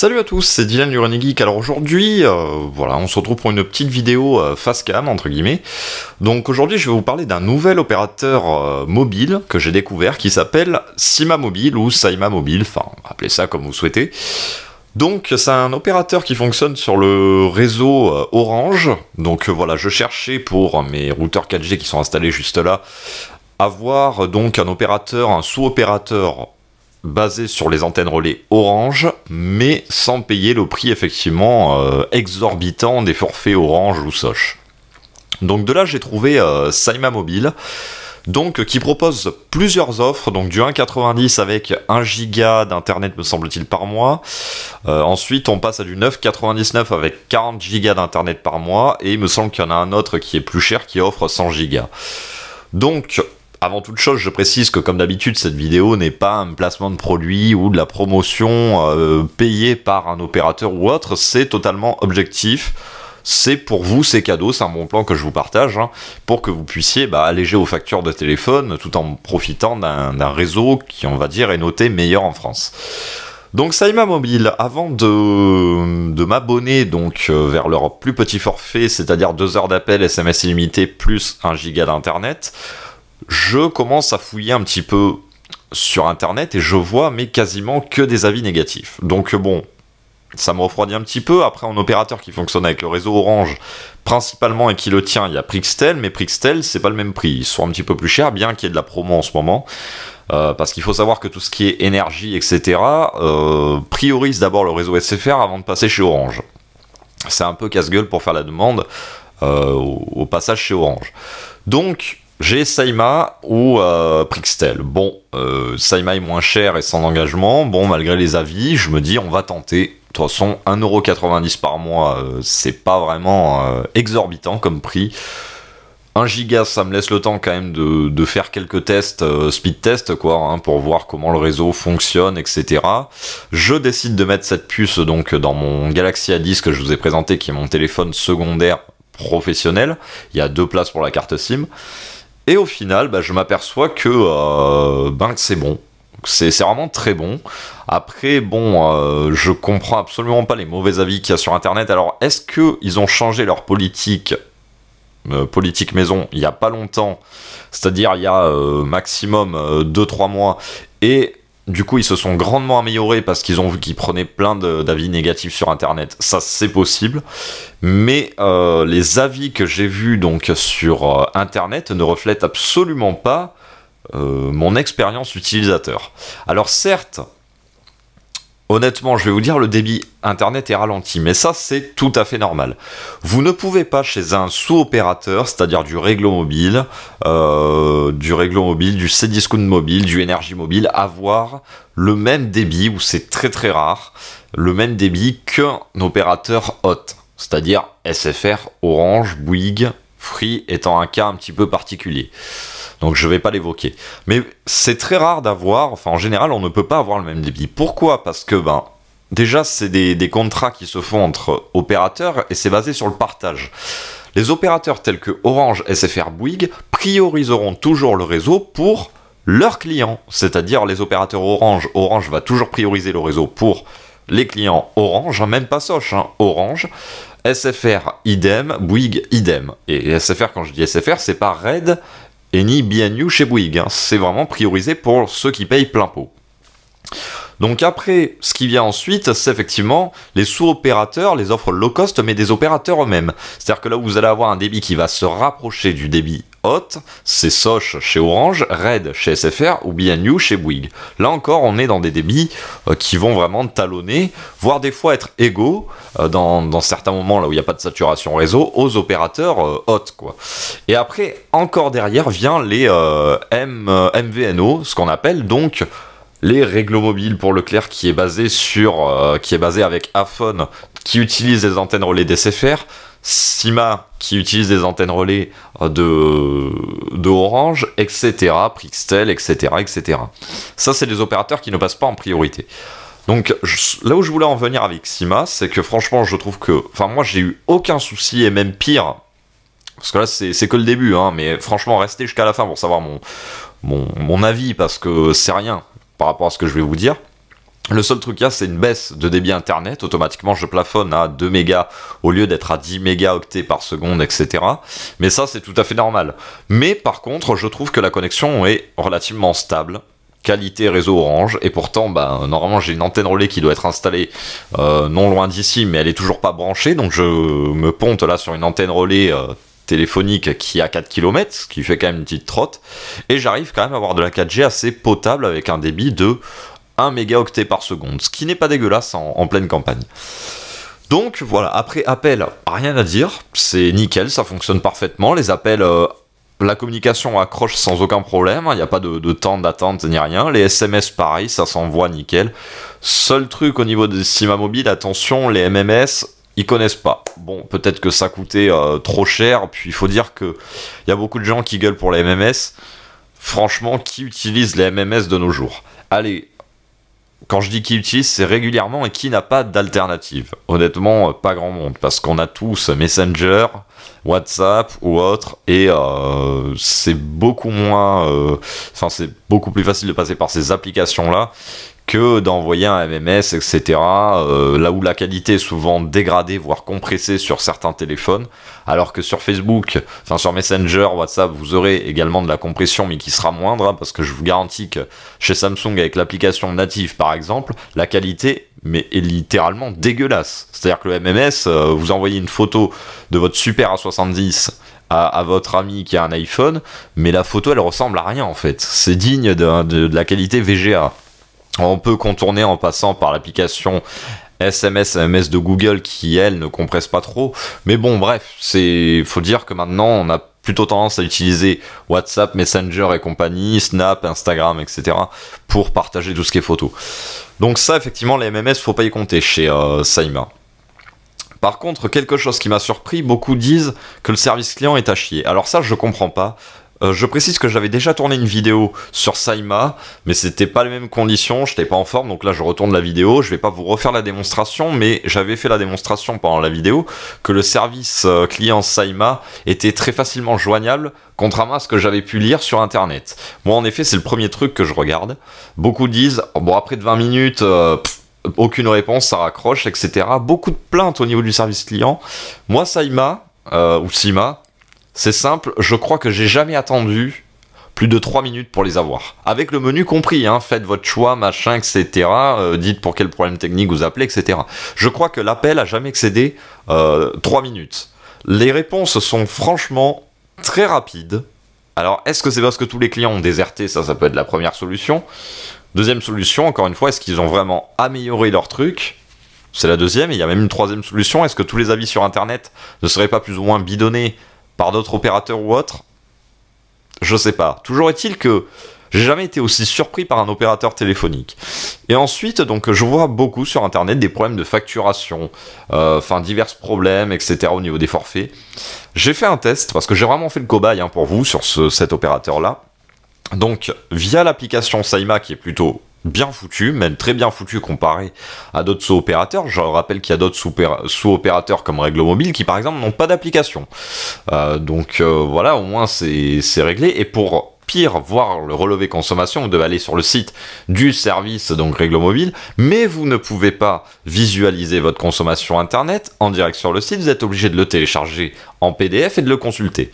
Salut à tous, c'est Dylan du Geek. Alors aujourd'hui, euh, voilà, on se retrouve pour une petite vidéo euh, face cam entre guillemets. Donc aujourd'hui, je vais vous parler d'un nouvel opérateur euh, mobile que j'ai découvert qui s'appelle Sima Mobile ou Saima Mobile, enfin, appelez ça comme vous souhaitez. Donc c'est un opérateur qui fonctionne sur le réseau Orange. Donc voilà, je cherchais pour mes routeurs 4G qui sont installés juste là avoir donc un opérateur, un sous-opérateur basé sur les antennes relais Orange, mais sans payer le prix effectivement euh, exorbitant des forfaits Orange ou Soch. Donc de là j'ai trouvé euh, Saima Mobile, donc qui propose plusieurs offres, donc du 1,90 avec 1 giga d'internet me semble-t-il par mois. Euh, ensuite on passe à du 9,99 avec 40 gigas d'internet par mois et il me semble qu'il y en a un autre qui est plus cher qui offre 100 Giga. Donc avant toute chose, je précise que comme d'habitude, cette vidéo n'est pas un placement de produit ou de la promotion euh, payée par un opérateur ou autre, c'est totalement objectif c'est pour vous, c'est cadeau, c'est un bon plan que je vous partage, hein, pour que vous puissiez bah, alléger vos factures de téléphone tout en profitant d'un réseau qui, on va dire, est noté meilleur en France. Donc Saima Mobile, avant de, m'abonner donc euh, vers leur plus petit forfait, c'est-à-dire 2 heures d'appel, SMS illimité, plus 1 giga d'internet, je commence à fouiller un petit peu sur internet et je vois mais quasiment que des avis négatifs. Donc euh, bon, ça me refroidit un petit peu. Après, en opérateur qui fonctionne avec le réseau Orange principalement et qui le tient, il y a Prixtel, mais Prixtel, c'est pas le même prix. Ils sont un petit peu plus chers, bien qu'il y ait de la promo en ce moment. Euh, parce qu'il faut savoir que tout ce qui est énergie, etc., euh, priorise d'abord le réseau SFR avant de passer chez Orange. C'est un peu casse-gueule pour faire la demande au passage chez Orange. Donc, j'ai Saima ou euh, Prixtel. Bon, euh, Saima est moins cher et sans engagement. Bon, malgré les avis, je me dis on va tenter. De toute façon, 1,90€ par mois, euh, c'est pas vraiment exorbitant comme prix. 1 giga, ça me laisse le temps quand même de, faire quelques tests, speed test quoi, hein, pour voir comment le réseau fonctionne, etc. Je décide de mettre cette puce donc dans mon Galaxy A10 que je vous ai présenté, qui est mon téléphone secondaire professionnel. Il y a deux places pour la carte SIM. Et au final, bah, je m'aperçois que, euh, ben, c'est bon. C'est vraiment très bon. Après, bon, euh, je comprends absolument pas les mauvais avis qu'il y a sur Internet. Alors, est-ce qu'ils ont changé leur politique euh, politique maison il n'y a pas longtemps, c'est-à-dire il y a euh, maximum 2-3 mois, et du coup, ils se sont grandement améliorés parce qu'ils ont vu qu'ils prenaient plein d'avis négatifs sur Internet. Ça, c'est possible. Mais euh, les avis que j'ai vus donc sur euh, Internet ne reflètent absolument pas euh, mon expérience utilisateur. Alors certes, Honnêtement, je vais vous dire, le débit Internet est ralenti, mais ça c'est tout à fait normal. Vous ne pouvez pas chez un sous-opérateur, c'est-à-dire du réglo mobile, euh, du réglo mobile, du Cdiscount mobile, du énergie mobile, avoir le même débit, ou c'est très très rare, le même débit qu'un opérateur hôte, c'est-à-dire SFR, Orange, Bouygues, Free étant un cas un petit peu particulier. Donc je ne vais pas l'évoquer. Mais c'est très rare d'avoir, enfin en général on ne peut pas avoir le même débit. Pourquoi Parce que ben, déjà c'est des, des, contrats qui se font entre opérateurs et c'est basé sur le partage. Les opérateurs tels que Orange, SFR, Bouygues prioriseront toujours le réseau pour leurs clients, c'est-à-dire les opérateurs Orange. Orange va toujours prioriser le réseau pour les clients Orange, hein, même pas soche, hein, Orange, SFR idem, Bouygues idem. Et SFR, quand je dis SFR, c'est pas Red et ni BNU chez Bouygues. Hein. C'est vraiment priorisé pour ceux qui payent plein pot. Donc après, ce qui vient ensuite, c'est effectivement les sous-opérateurs, les offres low cost, mais des opérateurs eux-mêmes. C'est-à-dire que là où vous allez avoir un débit qui va se rapprocher du débit Hot, c'est Soch chez Orange, Red chez SFR ou BNU chez Bouygues. Là encore, on est dans des débits euh, qui vont vraiment talonner, voire des fois être égaux euh, dans, certains moments là où il n'y a pas de saturation réseau aux opérateurs Hot. Euh, quoi. Et après, encore derrière, vient les MVNO, ce qu'on appelle donc les réglomobiles mobiles pour Leclerc qui est basé sur euh, qui est basé avec Afon qui utilise des antennes relais d'SFR, Sima qui utilise des antennes relais euh, de, de Orange, etc., Prixtel, etc., etc. Ça, c'est des opérateurs qui ne passent pas en priorité. Donc là où je voulais en venir avec Sima, c'est que franchement, je trouve que, enfin moi, j'ai eu aucun souci et même pire, parce que là, c'est que le début, hein, mais franchement, restez jusqu'à la fin pour savoir mon, mon, mon avis, parce que c'est rien par rapport à ce que je vais vous dire. Le seul truc qu'il c'est une baisse de débit internet. Automatiquement, je plafonne à 2 mégas au lieu d'être à 10 mégas par seconde, etc. Mais ça, c'est tout à fait normal. Mais par contre, je trouve que la connexion est relativement stable. Qualité réseau Orange, et pourtant, bah, normalement j'ai une antenne relais qui doit être installée euh, non loin d'ici, mais elle est toujours pas branchée, donc je me ponte là sur une antenne relais euh, téléphonique qui a 4 km, ce qui fait quand même une petite trotte, et j'arrive quand même à avoir de la 4G assez potable avec un débit de 1 mégaoctet par seconde, ce qui n'est pas dégueulasse en, pleine campagne. Donc voilà, après appel, rien à dire, c'est nickel, ça fonctionne parfaitement, les appels, euh, la communication accroche sans aucun problème, hein. il n'y a pas de, temps d'attente ni rien, les SMS pareil, ça s'envoie nickel. Seul truc au niveau des SIMA mobile, attention, les MMS, ils connaissent pas. Bon, peut-être que ça coûtait euh, trop cher, puis il faut dire que il y a beaucoup de gens qui gueulent pour les MMS. Franchement, qui utilise les MMS de nos jours Allez, quand je dis qui utilise, c'est régulièrement et qui n'a pas d'alternative. Honnêtement, euh, pas grand monde, parce qu'on a tous Messenger, WhatsApp ou autre, et euh, c'est beaucoup moins, enfin c'est beaucoup plus facile de passer par ces applications là que d'envoyer un MMS, etc. Euh, là où la qualité est souvent dégradée, voire compressée sur certains téléphones, alors que sur Facebook, sur Messenger, WhatsApp, vous aurez également de la compression, mais qui sera moindre, hein, parce que je vous garantis que chez Samsung, avec l'application native par exemple, la qualité mais est littéralement dégueulasse. C'est-à-dire que le MMS, euh, vous envoyez une photo de votre Super A70 à, votre ami qui a un iPhone, mais la photo elle ressemble à rien en fait. C'est digne de la qualité VGA. On peut contourner en passant par l'application SMS, MS de Google qui, elle, ne compresse pas trop. Mais bon, bref, c'est, faut dire que maintenant, on a plutôt tendance à utiliser WhatsApp, Messenger et compagnie, Snap, Instagram, etc. pour partager tout ce qui est photo. Donc ça, effectivement, les MMS, faut pas y compter chez euh, Saima. Par contre, quelque chose qui m'a surpris, beaucoup disent que le service client est à chier. Alors ça, je ne comprends pas. Euh, je précise que j'avais déjà tourné une vidéo sur Saima, mais c'était pas les mêmes conditions, j'étais pas en forme, donc là je retourne la vidéo, je vais pas vous refaire la démonstration, mais j'avais fait la démonstration pendant la vidéo que le service euh, client Saima était très facilement joignable, contrairement à ce que j'avais pu lire sur internet. Moi en effet, c'est le premier truc que je regarde. Beaucoup disent, oh, bon après de 20 minutes, euh, aucune réponse, ça raccroche, etc. Beaucoup de plaintes au niveau du service client. Moi, Saima, ou Sima, c'est simple, je crois que j'ai jamais attendu plus de 3 minutes pour les avoir. Avec le menu compris, hein, faites votre choix, machin, etc. Euh, dites pour quel problème technique vous appelez, etc. Je crois que l'appel a jamais excédé 3 euh, minutes. Les réponses sont franchement très rapides. Alors, est-ce que c'est parce que tous les clients ont déserté Ça, ça peut être la première solution. Deuxième solution, encore une fois, est-ce qu'ils ont vraiment amélioré leur truc C'est la deuxième. Et il y a même une troisième solution. Est-ce que tous les avis sur Internet ne seraient pas plus ou moins bidonnés par d'autres opérateurs ou autres, je sais pas. Toujours est-il que j'ai jamais été aussi surpris par un opérateur téléphonique. Et ensuite, donc, je vois beaucoup sur Internet des problèmes de facturation, euh, enfin divers problèmes, etc. au niveau des forfaits. J'ai fait un test parce que j'ai vraiment fait le cobaye hein, pour vous sur cet opérateur-là. Donc, via l'application Saima, qui est plutôt bien foutu, même très bien foutu comparé à d'autres sous-opérateurs. Je rappelle qu'il y a d'autres sous-opérateurs comme Réglo Mobile qui par exemple n'ont pas d'application. Euh, donc euh, voilà, au moins c'est réglé. Et pour pire, voir le relevé consommation, vous devez aller sur le site du service, donc Réglo Mobile, mais vous ne pouvez pas visualiser votre consommation Internet en direct sur le site, vous êtes obligé de le télécharger en PDF et de le consulter.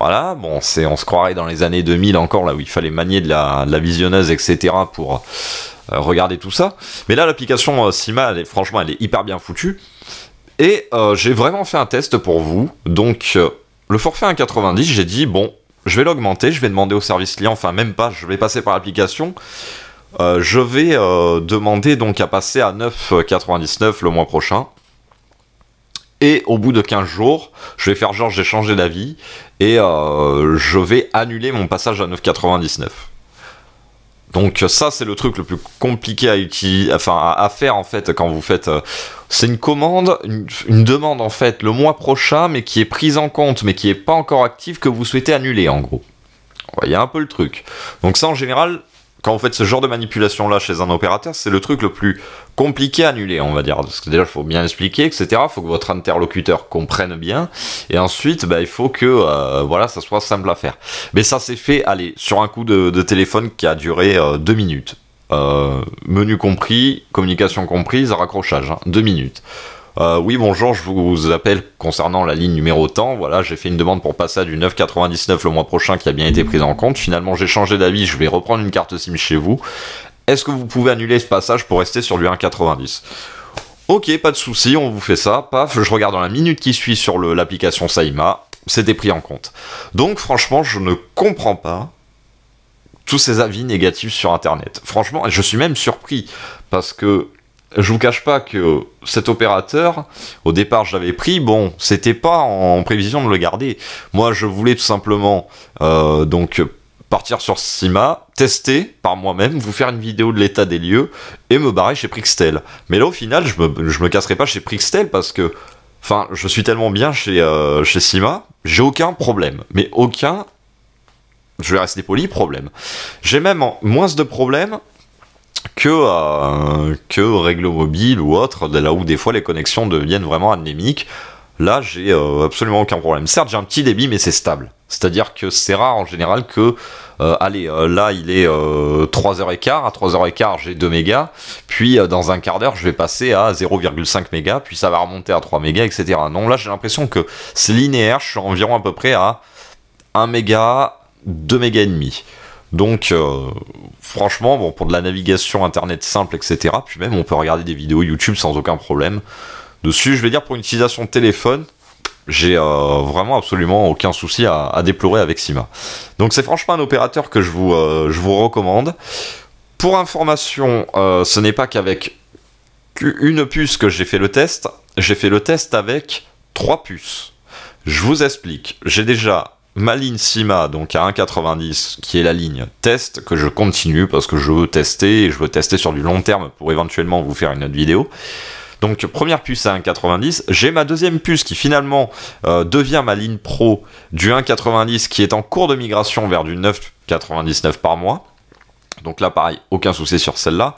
Voilà, bon, c'est, on se croirait dans les années 2000 encore, là où il fallait manier de la, visionneuse, etc., pour euh, regarder tout ça. Mais là, l'application euh, Sima, franchement, elle est hyper bien foutue. Et euh, j'ai vraiment fait un test pour vous. Donc, le forfait 1,90, j'ai dit, bon, je vais l'augmenter, je vais demander au service client, enfin, même pas, je vais passer par l'application. je vais demander donc à passer à 9,99 le mois prochain. Et au bout de 15 jours, je vais faire genre j'ai changé d'avis et euh, je vais annuler mon passage à 9,99. Donc ça c'est le truc le plus compliqué à utiliser, enfin à, faire en fait quand vous faites. Euh, c'est une commande, une, demande en fait le mois prochain, mais qui est prise en compte, mais qui n'est pas encore active que vous souhaitez annuler en gros. Vous voyez un peu le truc. Donc ça en général, quand vous faites ce genre de manipulation là chez un opérateur, c'est le truc le plus compliqué à annuler, on va dire. Parce que déjà, il faut bien expliquer, etc. Il faut que votre interlocuteur comprenne bien. Et ensuite, bah, il faut que euh, voilà, ça soit simple à faire. Mais ça s'est fait, allez, sur un coup de, téléphone qui a duré euh, deux minutes. Euh, menu compris, communication comprise, raccrochage, hein. deux minutes. Euh, oui, bonjour, je vous appelle concernant la ligne numéro temps. Voilà, j'ai fait une demande pour passer à du 9,99 le mois prochain qui a bien été prise en compte. Finalement, j'ai changé d'avis, je vais reprendre une carte SIM chez vous. Est-ce que vous pouvez annuler ce passage pour rester sur du 1,90 Ok, pas de souci, on vous fait ça. Paf, je regarde dans la minute qui suit sur l'application Saima, c'était pris en compte. Donc, franchement, je ne comprends pas tous ces avis négatifs sur Internet. Franchement, je suis même surpris parce que je vous cache pas que cet opérateur, au départ, j'avais pris. Bon, c'était pas en prévision de le garder. Moi, je voulais tout simplement euh, donc partir sur Sima, tester par moi-même, vous faire une vidéo de l'état des lieux et me barrer chez Prixtel. Mais là, au final, je me, je me casserai pas chez Prixtel parce que, enfin, je suis tellement bien chez euh, chez Sima, j'ai aucun problème. Mais aucun, je vais rester poli, problème. J'ai même moins de problèmes que, euh, que mobile ou autre, là où des fois les connexions deviennent vraiment anémiques. Là, j'ai euh, absolument aucun problème. Certes, j'ai un petit débit, mais c'est stable. C'est-à-dire que c'est rare en général que, euh, allez, euh, là il est 3h15, à 3h15 j'ai 2 mégas, puis dans un quart d'heure je vais passer à 0,5 mégas, puis ça va remonter à 3 mégas, etc. Non, là j'ai l'impression que c'est linéaire, je suis environ à peu près à 1 méga, 2 mégas et demi. Donc, euh, franchement, bon, pour de la navigation internet simple, etc., puis même on peut regarder des vidéos YouTube sans aucun problème. Dessus, je vais dire pour une utilisation de téléphone, j'ai euh, vraiment absolument aucun souci à, déplorer avec Sima. Donc, c'est franchement un opérateur que je vous, euh, je vous recommande. Pour information, ce n'est pas qu'avec une puce que j'ai fait le test, j'ai fait le test avec trois puces. Je vous explique. J'ai déjà ma ligne Sima, donc à 1,90, qui est la ligne test, que je continue parce que je veux tester et je veux tester sur du long terme pour éventuellement vous faire une autre vidéo. Donc première puce à 1,90. J'ai ma deuxième puce qui finalement euh, devient ma ligne pro du 1,90 qui est en cours de migration vers du 9,99 par mois. Donc là pareil, aucun souci sur celle-là.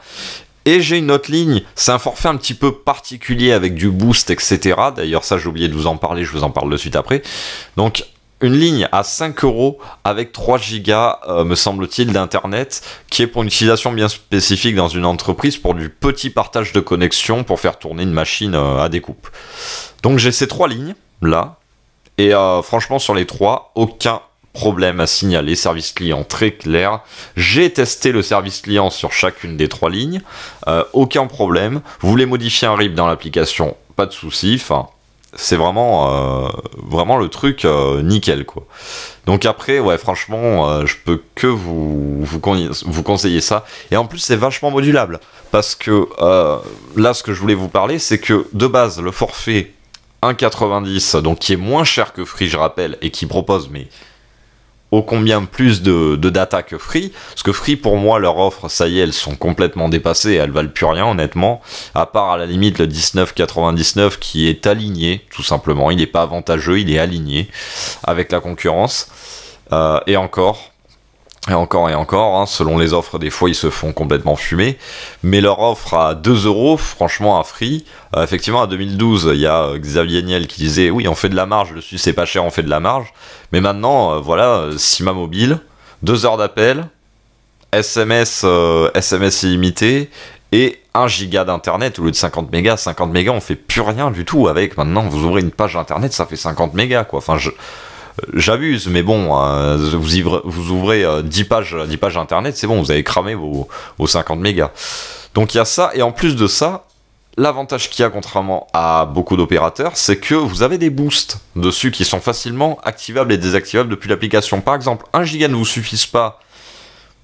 Et j'ai une autre ligne, c'est un forfait un petit peu particulier avec du boost, etc. D'ailleurs ça j'ai oublié de vous en parler, je vous en parle de suite après. Donc une ligne à 5 euros avec 3 gigas, euh, me semble-t-il, d'internet, qui est pour une utilisation bien spécifique dans une entreprise pour du petit partage de connexion pour faire tourner une machine euh, à découpe. Donc j'ai ces trois lignes là, et euh, franchement sur les trois, aucun problème à signaler. Service client très clair. J'ai testé le service client sur chacune des trois lignes, aucun problème. Vous voulez modifier un RIP dans l'application, pas de soucis, Enfin, c'est vraiment, euh, vraiment le truc euh, nickel, quoi. Donc après, ouais, franchement, euh, je peux que vous, vous, vous, conseiller ça. Et en plus, c'est vachement modulable. Parce que là, ce que je voulais vous parler, c'est que de base, le forfait 1,90, donc qui est moins cher que Free, je rappelle, et qui propose, mais ô combien plus de, data que Free, parce que Free pour moi leur offre, ça y est, elles sont complètement dépassées, elles valent plus rien honnêtement, à part à la limite le 19,99 qui est aligné tout simplement, il n'est pas avantageux, il est aligné avec la concurrence, euh, et encore, et encore et encore, hein, selon les offres, des fois ils se font complètement fumer. Mais leur offre à 2 euros, franchement, à free. Euh, effectivement, à 2012, il y a euh, Xavier Niel qui disait Oui, on fait de la marge, le suisse c'est pas cher, on fait de la marge. Mais maintenant, euh, voilà, Sima Mobile, 2 heures d'appel, SMS, SMS illimité et 1 giga d'internet au lieu de 50 mégas. 50 mégas, on fait plus rien du tout avec. Maintenant, vous ouvrez une page internet, ça fait 50 mégas quoi. Enfin, je J'abuse, mais bon, euh, vous, ouvrez 10, euh, pages, 10 pages internet, c'est bon, vous avez cramé vos, 50 mégas. Donc il y a ça, et en plus de ça, l'avantage qu'il y a contrairement à beaucoup d'opérateurs, c'est que vous avez des boosts dessus qui sont facilement activables et désactivables depuis l'application. Par exemple, 1 giga ne vous suffise pas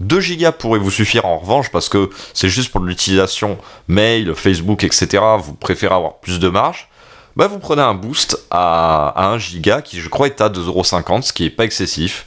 2 gigas pourraient vous suffire en revanche parce que c'est juste pour l'utilisation mail, Facebook, etc. Vous préférez avoir plus de marge bah vous prenez un boost à, 1 giga qui je crois est à 2,50€, ce qui est pas excessif.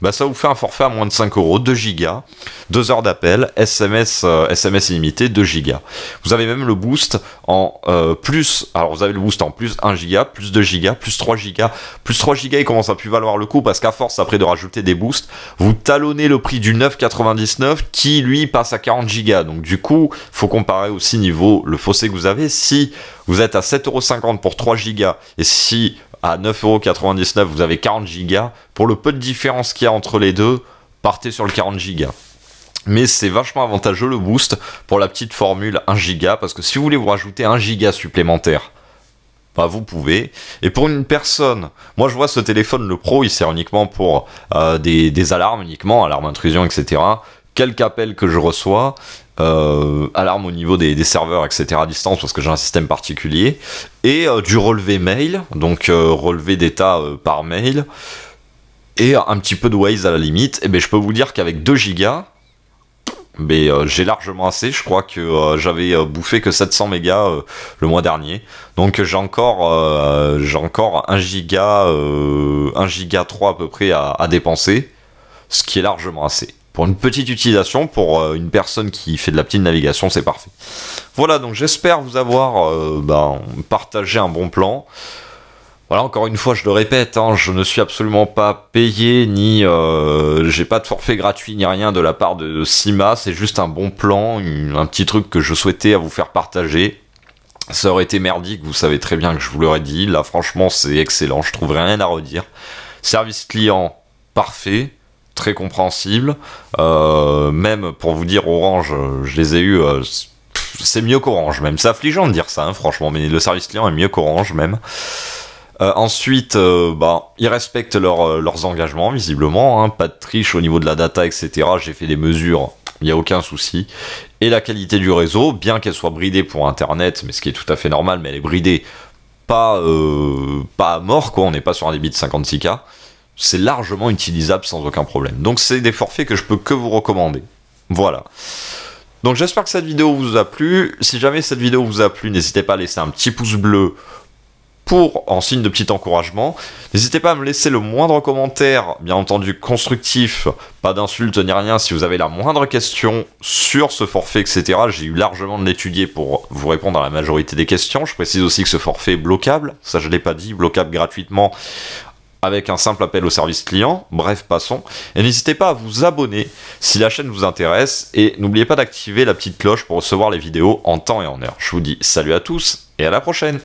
Bah, ça vous fait un forfait à moins de 5 euros, 2 gigas, 2 heures d'appel, SMS, SMS euh, illimité, 2 gigas. Vous avez même le boost en euh, plus, alors vous avez le boost en plus 1 giga, plus 2 gigas, plus 3 gigas, plus 3 gigas, il commence à plus valoir le coup parce qu'à force après de rajouter des boosts, vous talonnez le prix du 9,99 qui lui passe à 40 gigas. Donc du coup, faut comparer aussi niveau le fossé que vous avez. Si vous êtes à 7,50€ pour 3 gigas et si à 9,99€, vous avez 40 gigas, pour le peu de différence qu'il y a entre les deux, partez sur le 40 Go. Mais c'est vachement avantageux le boost pour la petite formule 1 Go, parce que si vous voulez vous rajouter 1 Go supplémentaire, bah, vous pouvez. Et pour une personne, moi je vois ce téléphone, le Pro, il sert uniquement pour euh, des, alarmes, uniquement, alarme intrusion, etc. Quelques appels que je reçois, euh, alarme au niveau des, serveurs, etc. à distance, parce que j'ai un système particulier, et euh, du relevé mail, donc relevé d'état par mail, et un petit peu de Waze à la limite, et eh bien je peux vous dire qu'avec 2 gigas, ben, euh, j'ai largement assez. Je crois que euh, j'avais euh, bouffé que 700 mégas le mois dernier. Donc j'ai encore, j'ai encore 1 giga, 1 giga 3 à peu près à, dépenser, ce qui est largement assez. Pour une petite utilisation, pour une personne qui fait de la petite navigation, c'est parfait. Voilà, donc j'espère vous avoir ben, partagé un bon plan. Voilà, encore une fois, je le répète, hein, je ne suis absolument pas payé, ni euh, j'ai pas de forfait gratuit, ni rien de la part de Sima. C'est juste un bon plan, un petit truc que je souhaitais à vous faire partager. Ça aurait été merdique, vous savez très bien que je vous l'aurais dit. Là, franchement, c'est excellent, je trouve rien à redire. Service client, parfait très compréhensible. Euh, même pour vous dire Orange, euh, je les ai eus. c'est mieux qu'Orange, même. C'est affligeant de dire ça, hein, franchement, mais le service client est mieux qu'Orange, même. Euh, ensuite, euh, bah, ils respectent euh, leurs engagements, visiblement. Hein. pas de triche au niveau de la data, etc. J'ai fait des mesures, il n'y a aucun souci. Et la qualité du réseau, bien qu'elle soit bridée pour Internet, mais ce qui est tout à fait normal, mais elle est bridée pas, pas à mort, On n'est pas sur un débit de 56K. C'est largement utilisable sans aucun problème. Donc, c'est des forfaits que je peux que vous recommander. Voilà. Donc j'espère que cette vidéo vous a plu. Si jamais cette vidéo vous a plu, n'hésitez pas à laisser un petit pouce bleu pour, en signe de petit encouragement. N'hésitez pas à me laisser le moindre commentaire, bien entendu constructif, pas d'insultes ni rien, si vous avez la moindre question sur ce forfait, etc. J'ai eu largement de l'étudier pour vous répondre à la majorité des questions. Je précise aussi que ce forfait est bloquable, ça je ne l'ai pas dit, bloquable gratuitement avec un simple appel au service client. Bref, passons. Et n'hésitez pas à vous abonner si la chaîne vous intéresse. Et n'oubliez pas d'activer la petite cloche pour recevoir les vidéos en temps et en heure. Je vous dis salut à tous et à la prochaine